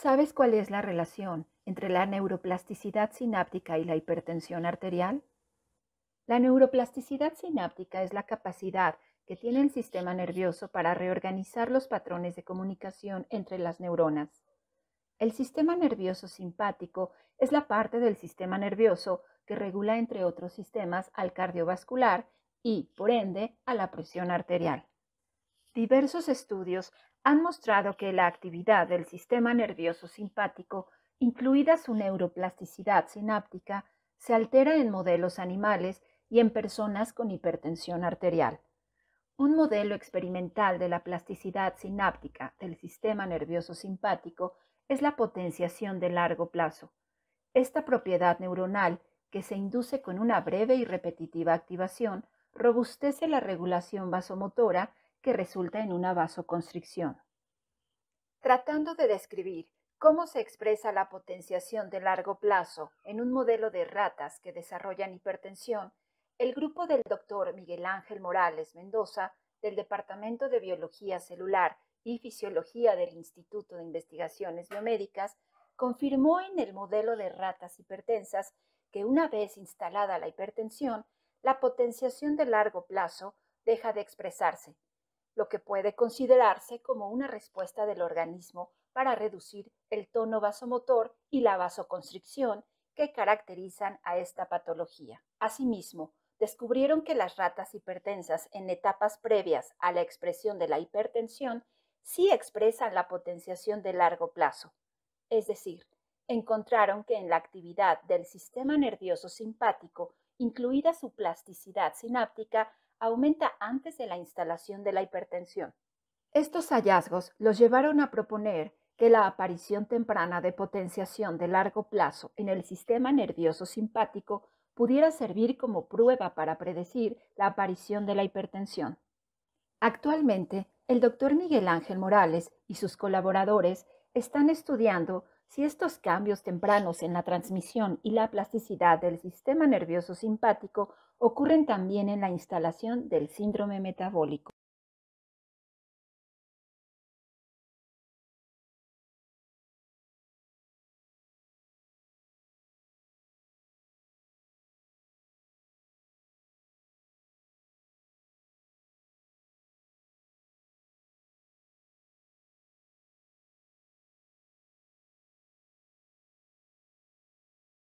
¿Sabes cuál es la relación entre la neuroplasticidad sináptica y la hipertensión arterial? La neuroplasticidad sináptica es la capacidad que tiene el sistema nervioso para reorganizar los patrones de comunicación entre las neuronas. El sistema nervioso simpático es la parte del sistema nervioso que regula, entre otros sistemas, al cardiovascular y, por ende, a la presión arterial. Diversos estudios han mostrado que la actividad del sistema nervioso simpático, incluida su neuroplasticidad sináptica, se altera en modelos animales y en personas con hipertensión arterial. Un modelo experimental de la plasticidad sináptica del sistema nervioso simpático es la potenciación de largo plazo. Esta propiedad neuronal, que se induce con una breve y repetitiva activación, robustece la regulación vasomotora que resulta en una vasoconstricción. Tratando de describir cómo se expresa la potenciación de largo plazo en un modelo de ratas que desarrollan hipertensión, el grupo del doctor Miguel Ángel Morales Mendoza del Departamento de Biología Celular y Fisiología del Instituto de Investigaciones Biomédicas confirmó en el modelo de ratas hipertensas que una vez instalada la hipertensión, la potenciación de largo plazo deja de expresarse lo que puede considerarse como una respuesta del organismo para reducir el tono vasomotor y la vasoconstricción que caracterizan a esta patología. Asimismo, descubrieron que las ratas hipertensas en etapas previas a la expresión de la hipertensión sí expresan la potenciación de largo plazo. Es decir, encontraron que en la actividad del sistema nervioso simpático, incluida su plasticidad sináptica, aumenta antes de la instalación de la hipertensión. Estos hallazgos los llevaron a proponer que la aparición temprana de potenciación de largo plazo en el sistema nervioso simpático pudiera servir como prueba para predecir la aparición de la hipertensión. Actualmente, el doctor Miguel Ángel Morales y sus colaboradores están estudiando si estos cambios tempranos en la transmisión y la plasticidad del sistema nervioso simpático ocurren también en la instalación del síndrome metabólico.